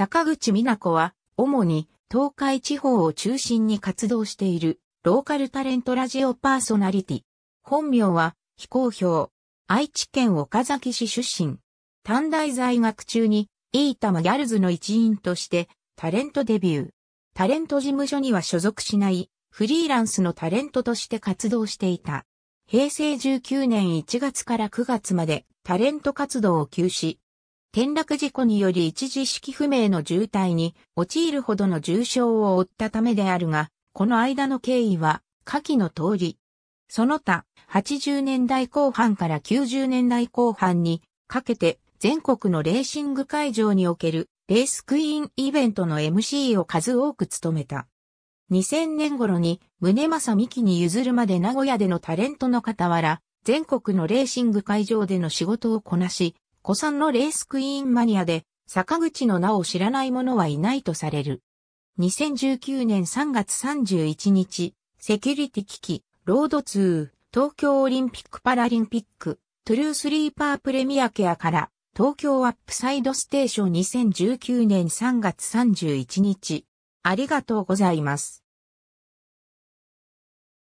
坂口美奈子は、主に東海地方を中心に活動している、ローカルタレントラジオパーソナリティ。本名は、非公表。愛知県岡崎市出身。短大在学中に、イータマギャルズの一員として、タレントデビュー。タレント事務所には所属しない、フリーランスのタレントとして活動していた。平成19年1月から9月までタレント活動を休止、転落事故により一時式不明の重体に陥るほどの重傷を負ったためであるが、この間の経緯は下記の通り。その他、80年代後半から90年代後半にかけて全国のレーシング会場におけるレースクイーンイベントの MC を数多く務めた。2000年頃に宗正美希に譲るまで名古屋でのタレントの傍ら、全国のレーシング会場での仕事をこなし、古参のレースクイーンマニアで、坂口の名を知らない者はいないとされる。2019年3月31日、セキュリティ危機、ロード2、東京オリンピック・パラリンピック、トゥルースリーパープレミアケアから、東京アップサイドステーション2019年3月31日。ありがとうございます。